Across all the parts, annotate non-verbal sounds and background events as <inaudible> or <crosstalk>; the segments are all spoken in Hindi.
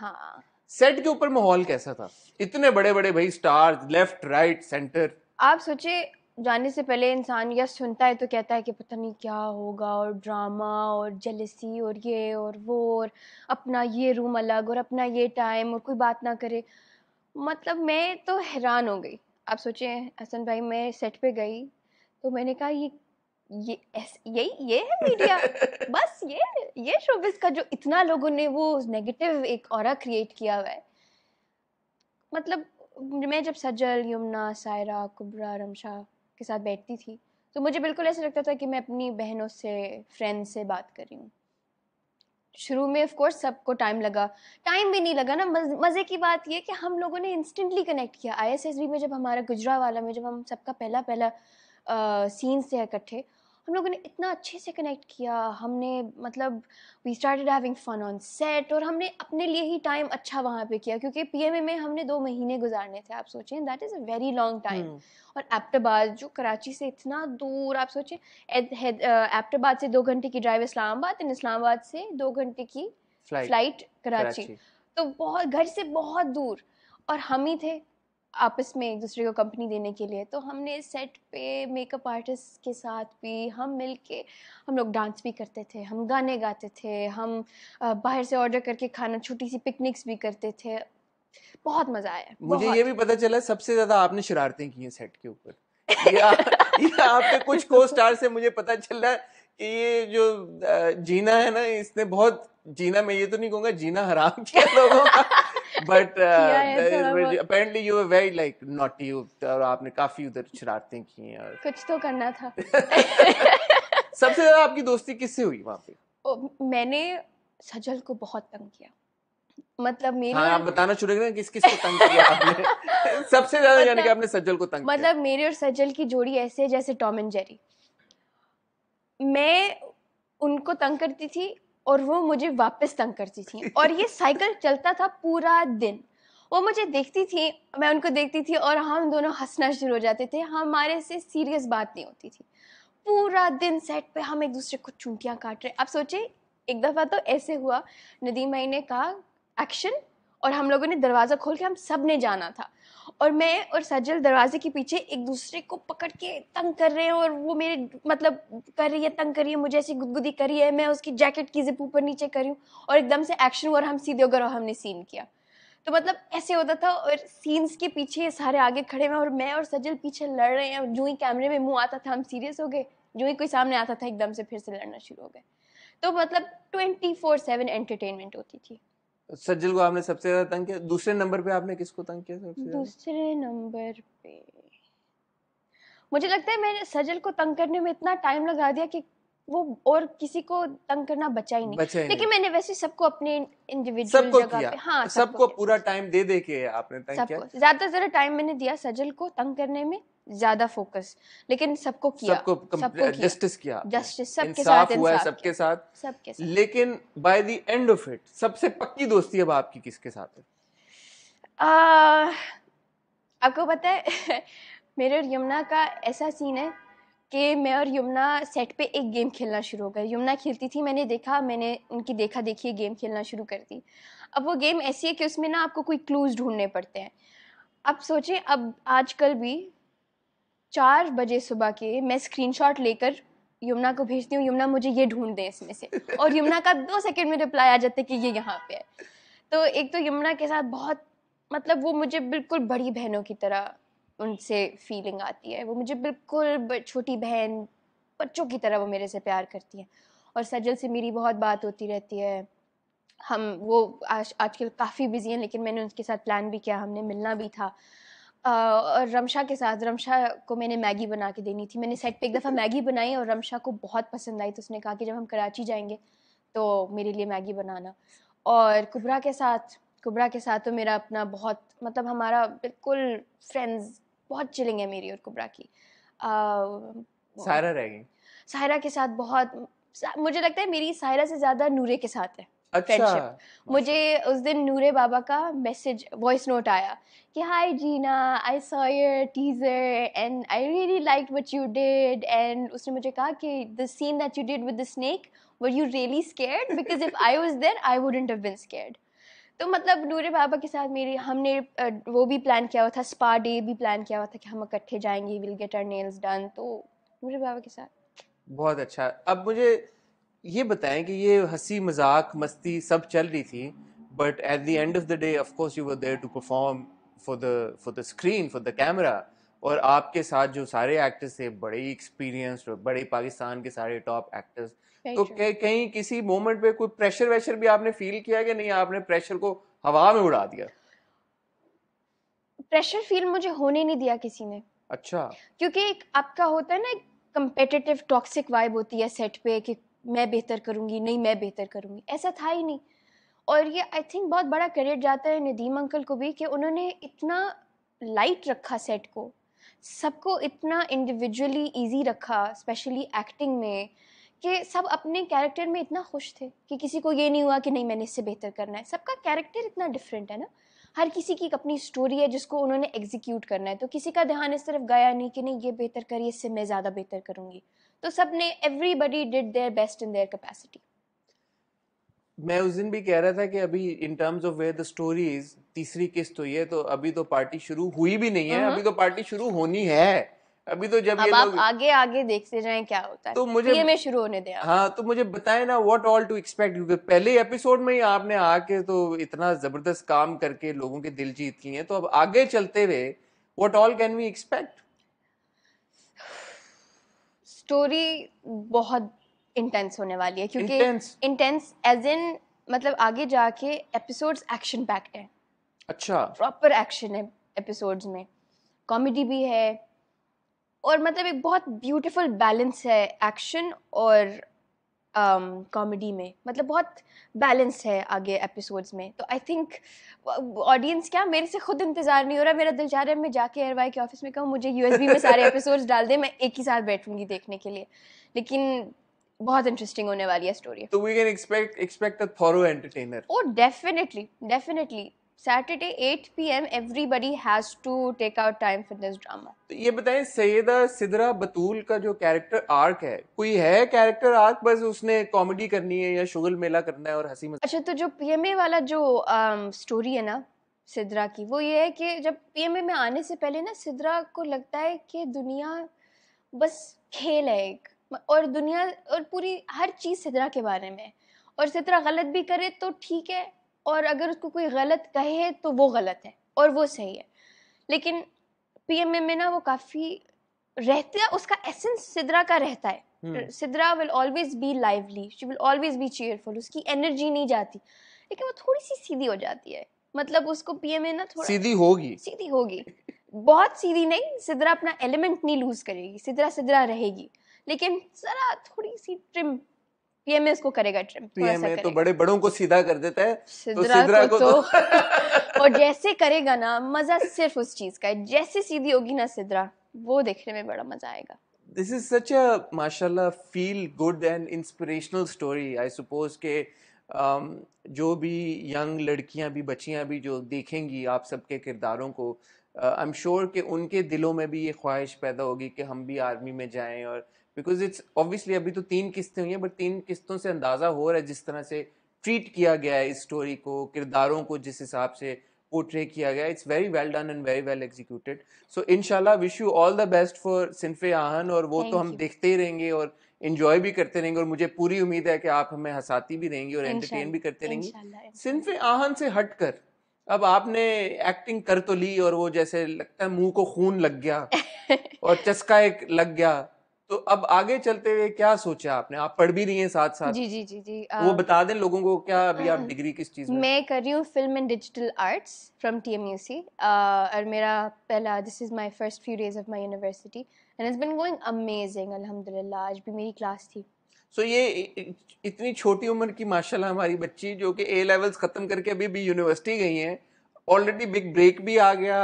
हाँ सेट के ऊपर माहौल कैसा था इतने बड़े बड़े भाई स्टार लेफ्ट राइट सेंटर आप सोचे जाने से पहले इंसान यह सुनता है तो कहता है कि पता नहीं क्या होगा और ड्रामा और जलसी और ये और वो और अपना ये रूम अलग और अपना ये टाइम और कोई बात ना करे मतलब मैं तो हैरान हो गई आप सोचें हसन भाई मैं सेट पे गई तो मैंने कहा ये ये यही ये है मीडिया <laughs> बस ये ये शोबिस का जो इतना लोगों ने वो नेगेटिव एक और क्रिएट किया हुआ है मतलब मैं जब सजल यमुना सायरा कुबरा रमशा के साथ बैठती थी तो मुझे बिल्कुल ऐसा लगता था कि मैं अपनी बहनों से फ्रेंड से बात कर रही हूँ शुरू में ऑफ कोर्स सबको टाइम लगा टाइम भी नहीं लगा ना मज़े की बात ये कि हम लोगों ने इंस्टेंटली कनेक्ट किया आई में जब हमारा गुजरा वाला में जब हम सबका पहला पहला सीन्स थे इकट्ठे हम लोगों ने इतना अच्छे से कनेक्ट किया हमने मतलब we started having fun on set और हमने अपने लिए ही टाइम अच्छा वहाँ पे किया क्योंकि पीएमए में हमने दो महीने गुजारने थे आप सोचें that is a very long time और एप्टाबाद जो कराची से इतना दूर आप सोचें एप्टाबाद से दो घंटे की ड्राइव इस्लामाबाद एंड इस्लामाबाद से दो घंटे की फ्लाइट कराची तो बहुत घर से बहुत दूर और हम ही थे आपस में एक दूसरे को कंपनी देने के लिए तो हमने सेट पे मेकअप आर्टिस्ट के साथ भी हम मिल के हम लोग डांस भी करते थे हम गाने गाते थे हम बाहर से ऑर्डर करके खाना छोटी सी पिकनिक्स भी करते थे बहुत मज़ा आया मुझे ये भी पता चला सबसे ज़्यादा आपने शरारतें की हैं सेट के ऊपर आपके कुछ को स्टार से मुझे पता चल रहा है कि ये जो जीना है ना इसने बहुत जीना मैं ये तो नहीं कहूँगा जीना हराम किया लोगों का but apparently you very like naughty और आपने काफी उधर शरारतें की हैं और कुछ तो करना था <laughs> सबसे ज्यादा आपकी दोस्ती किससे हुई वहाँ पे ओ, मैंने सजल को बहुत तंग किया मतलब मेरे हाँ, आप बताना शुरू करें किस किस को तंग किया आपने <laughs> सबसे ज्यादा यानी कि मतलब आपने सजल को तंग मतलब किया। मेरे और सजल की जोड़ी ऐसे है जैसे टॉम एंड जेरी मैं उनको तंग करती थी और वो मुझे वापस तंग करती थी और ये साइकिल चलता था पूरा दिन वो मुझे देखती थी मैं उनको देखती थी और हम दोनों हंसना शुरू हो जाते थे हमारे से सीरियस बात नहीं होती थी पूरा दिन सेट पे हम एक दूसरे को चूंटियाँ काट रहे आप सोचे एक दफ़ा तो ऐसे हुआ नदीम भाई ने कहा एक्शन और हम लोगों ने दरवाज़ा खोल के हम सब ने जाना था और मैं और सजल दरवाजे के पीछे एक दूसरे को पकड़ के तंग कर रहे हैं और वो मेरे मतलब कर रही है तंग कर रही है मुझे ऐसी गुदगुदी कर रही है मैं उसकी जैकेट की जिप ऊपर नीचे कर रही हूँ और एकदम से एक्शन हुआ और हम सीधे उगर और हमने सीन किया तो मतलब ऐसे होता था और सीन्स के पीछे सारे आगे खड़े हुए और मैं और सजल पीछे लड़ रहे हैं जो ही कैमरे में मुंह आता था हम सीरियस हो गए जो ही कोई सामने आता था एकदम से फिर से लड़ना शुरू हो गए तो मतलब ट्वेंटी फोर सेवन एंटरटेनमेंट होती थी सज्जल को आपने सबसे ज्यादा तंग किया दूसरे नंबर पे आपने किसको तंग किया सबसे दूसरे नंबर पे मुझे लगता है मैंने सजल को तंग करने में इतना टाइम लगा दिया कि वो और किसी को तंग करना बचा ही नहीं बचा ही लेकिन नहीं। मैंने वैसे सबको अपने इंडिविजुअल सब जगह पे हाँ सबको सब पूरा टाइम दे दे के आपने तंग किया ज्यादा ज्यादा टाइम मैंने दिया सजल को तंग करने में ज्यादा फोकस लेकिन सबको किया सबको सबको जस्टिस किया जस्टिस सबके साथ इंसाफ हुआ है सबके साथ सबके साथ लेकिन by the end of it सबसे पक्की दोस्ती अब आपकी किसके साथ है आ, आपको पता है <laughs> मेरे और यमुना का ऐसा सीन है कि मैं और यमुना सेट पे एक गेम खेलना शुरू हो गए यमुना खेलती थी मैंने देखा मैंने उनकी देखा देखिए गेम खेलना शुरू कर दी अब वो गेम ऐसी है कि उसमें ना आपको कोई क्लूज ढूंढने पड़ते हैं अब सोचें अब आजकल भी चार बजे सुबह के मैं स्क्रीनशॉट लेकर यमुना को भेजती हूँ यमुना मुझे ये ढूंढ दें इसमें से और यमुना का दो सेकंड में रिप्लाई आ जाता है कि ये यहाँ पे है तो एक तो यमुना के साथ बहुत मतलब वो मुझे बिल्कुल बड़ी बहनों की तरह उनसे फीलिंग आती है वो मुझे बिल्कुल छोटी बहन बच्चों की तरह वो मेरे से प्यार करती है और सजल से मेरी बहुत बात होती रहती है हम वो आज आजकल काफ़ी बिजी हैं लेकिन मैंने उनके साथ प्लान भी किया हमने मिलना भी था और रमशा के साथ रमशा को मैंने मैगी बना के देनी थी मैंने सेट पे एक दफ़ा मैगी बनाई और रमशा को बहुत पसंद आई तो उसने कहा कि जब हम कराची जाएंगे तो मेरे लिए मैगी बनाना और कुबरा के साथ कुबरा के साथ तो मेरा अपना बहुत मतलब हमारा बिल्कुल फ्रेंड्स बहुत चिलिंग है मेरी और कुबरा की सायरा रह गई सायरा के साथ बहुत मुझे लगता है मेरी सायरा से ज़्यादा नूरे के साथ है अच्छा मुझे उस दिन नूरे बाबा का मैसेज वॉइस नोट आया कि hi Jeena I saw your teaser and I really like what you did and उसने मुझे कहा कि the scene that you did with the snake were you really scared because if I was there I wouldn't have been scared तो मतलब नूरे बाबा के साथ मेरी हमने वो भी प्लान किया हुआ था स्पा डे भी प्लान किया हुआ था कि हम इकट्ठे जाएंगे will get our nails done तो नूरे बाबा के साथ बहुत अच्छा अब मुझे ये बताएं कि ये हंसी मजाक मस्ती सब चल रही थी but at the end of the day of course you were there to perform for the for the screen for the camera और आपके साथ जो सारे एक्टर्स थे बड़े एक्सपीरियंस्ड और बड़े पाकिस्तान के सारे टॉप एक्टर्स तो कहीं किसी मोमेंट पे कोई प्रेशर वेशर भी आपने फील किया कि नहीं आपने प्रेशर को हवा में उड़ा दिया प्रेशर फील मुझे होने नहीं दिया किसी ने अच्छा क्योंकि एक आपका होता है ना कंपेटिटिव टॉक्सिक वाइब होती है सेट पे कि मैं बेहतर करूँगी नहीं मैं बेहतर करूँगी ऐसा था ही नहीं और ये आई थिंक बहुत बड़ा क्रेडिट जाता है नदीम अंकल को भी कि उन्होंने इतना लाइट रखा सेट को सबको इतना इंडिविजुअली इजी रखा स्पेशली एक्टिंग में कि सब अपने कैरेक्टर में इतना खुश थे कि किसी को ये नहीं हुआ कि नहीं मैंने इससे बेहतर करना है सबका कैरेक्टर इतना डिफरेंट है ना हर किसी की एक अपनी स्टोरी है जिसको उन्होंने एग्जीक्यूट करना है तो किसी का ध्यान इस तरफ गया नहीं कि नहीं ये बेहतर करिए इससे मैं ज़्यादा बेहतर करूँगी तो सब ने everybody did their best in their capacity मैं उस दिन भी कह रहा था कि अभी in terms of where the story is तीसरी किस्त तो ये तो अभी तो पार्टी शुरू हुई भी नहीं है हम्म। अभी तो पार्टी शुरू होनी है अभी तो जब अब ये आप आगे आगे देखते जाएं क्या होता है तो मुझे में शुरू होने दें हाँ तो मुझे बताएं ना व्हाट ऑल टू एक्सपेक्ट क्योंकि पहले एपिसोड में ही आपने आके तो इतना जबरदस्त काम करके लोगों के दिल जीत लिए तो अब आगे चलते हुए what all can we expect story बहुत इंटेंस होने वाली है क्योंकि इंटेंस एज इन मतलब आगे जाके एपिसोड्स एक्शन पैक्ड है अच्छा प्रॉपर एक्शन है एपिसोड्स में कॉमेडी भी है और मतलब एक बहुत ब्यूटीफुल बैलेंस है एक्शन और कॉमेडी um, में मतलब बहुत बैलेंस है आगे एपिसोड्स में तो आई थिंक ऑडियंस क्या मेरे से खुद इंतजार नहीं हो रहा मेरा दिल चाह रहा है मैं जाके एयरवाई के ऑफिस में कहूँ मुझे यूएसबी में सारे एपिसोड्स <laughs> डाल दे मैं एक ही साथ बैठूंगी देखने के लिए लेकिन बहुत इंटरेस्टिंग होने वाली है स्टोरी तो we can expect expect a thorough entertainer oh definitely definitely Saturday 8 p.m. everybody has to take out time for this drama. तो ये बताएं सैयदा सिदरा बतूल का जो कैरेक्टर आर्क है कोई है कैरेक्टर आर्क बस उसने कॉमेडी करनी है या शुगल मेला करना है और हंसी मजाक अच्छा तो जो पीएमए वाला जो स्टोरी um, है ना सिदरा की वो ये है कि जब पीएमए में आने से पहले ना सिदरा को लगता है कि दुनिया बस खेल है एक और दुनिया और पूरी हर चीज़ सिदरा के बारे में और सिदरा गलत भी करे तो ठीक है और अगर उसको कोई गलत कहे तो वो गलत है और वो सही है लेकिन पी में ना वो काफ़ी रहता उसका एसेंस सिद्रा का रहता है hmm. Sidra will always be lively she will always be cheerful उसकी एनर्जी नहीं जाती लेकिन वो थोड़ी सी सीधी हो जाती है मतलब उसको पीएमए ना थोड़ा सीधी होगी सीधी होगी बहुत सीधी नहीं सिद्रा अपना एलिमेंट नहीं लूज करेगी सिद्रा सिद्रा रहेगी लेकिन जरा थोड़ी सी ट्रिम पीएमए इसको करेगा ट्रिम पीएमए तो बड़े बड़ों को सीधा कर देता है सिद्रा, तो सिद्रा को, को तो <laughs> और जैसे करेगा ना मजा सिर्फ उस चीज का है जैसे सीधी होगी ना सिद्रा वो देखने में बड़ा मजा आएगा दिस इज सच अ माशाल्लाह feel good and inspirational story I suppose के um, जो भी यंग लड़कियां भी बच्चियां भी जो देखेंगी आप सबके किरदारों को आई एम श्योर कि उनके दिलों में भी ये ख्वाहिश पैदा होगी कि हम भी आर्मी में जाएं और बिकॉज इट्स ऑब्वियसली अभी तो तीन किस्तें हुई हैं बट तीन किस्तों से अंदाज़ा हो रहा है जिस तरह से ट्रीट किया गया है इस स्टोरी को किरदारों को जिस हिसाब से पोर्ट्रे किया गया it's very well done and very well executed so इनशाला wish you all the best for Sinf-e Aahan और वो Thank तो हम you. देखते ही रहेंगे और इन्जॉय भी करते रहेंगे और मुझे पूरी उम्मीद है कि आप हमें हंसाती भी रहेंगी और एंटरटेन भी करते रहेंगे सिंफे आहन से हटकर अब आपने एक्टिंग कर तो ली और वो जैसे लगता है मुंह को खून लग गया <laughs> और चस्का एक लग गया तो अब आगे चलते हुए क्या सोचा आपने आप पढ़ भी रही हैं साथ साथ जी जी जी जी आ, तो वो बता दें लोगों को क्या अभी आप डिग्री किस चीज़ में मैं कर रही हूँ film and digital arts from TMUC और मेरा पहला this is my first few days of my university and it's been going amazing अलहमदिल्ला आज भी मेरी क्लास थी सो so, ये इतनी छोटी उम्र की माशाल्लाह हमारी बच्ची जो कि ए लेवल्स ख़त्म करके अभी भी यूनिवर्सिटी गई है ऑलरेडी बिग ब्रेक भी आ गया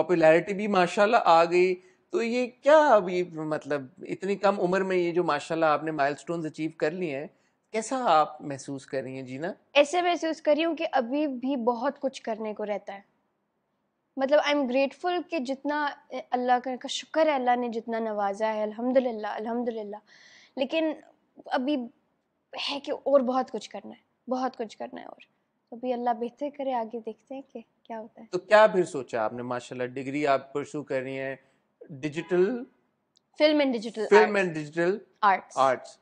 पॉपुलैरिटी भी माशाल्लाह आ गई तो ये क्या अभी मतलब इतनी कम उम्र में ये जो माशाल्लाह आपने माइलस्टोन्स अचीव कर लिए हैं कैसा आप महसूस कर रही हैं जीना ऐसे महसूस कर रही हूँ कि अभी भी बहुत कुछ करने को रहता है मतलब आई एम ग्रेटफुल कि जितना अल्लाह का शुक्र है अल्लाह ने जितना नवाजा है अल्हम्दुलिल्लाह अल्हम्दुलिल्लाह लेकिन अभी है कि और बहुत कुछ करना है बहुत कुछ करना है और तो अभी अल्लाह बेहतर करे आगे देखते हैं कि क्या होता है तो क्या फिर सोचा आपने माशाल्लाह डिग्री आप परसू कर रही हैं digital film and digital film arts. and digital arts arts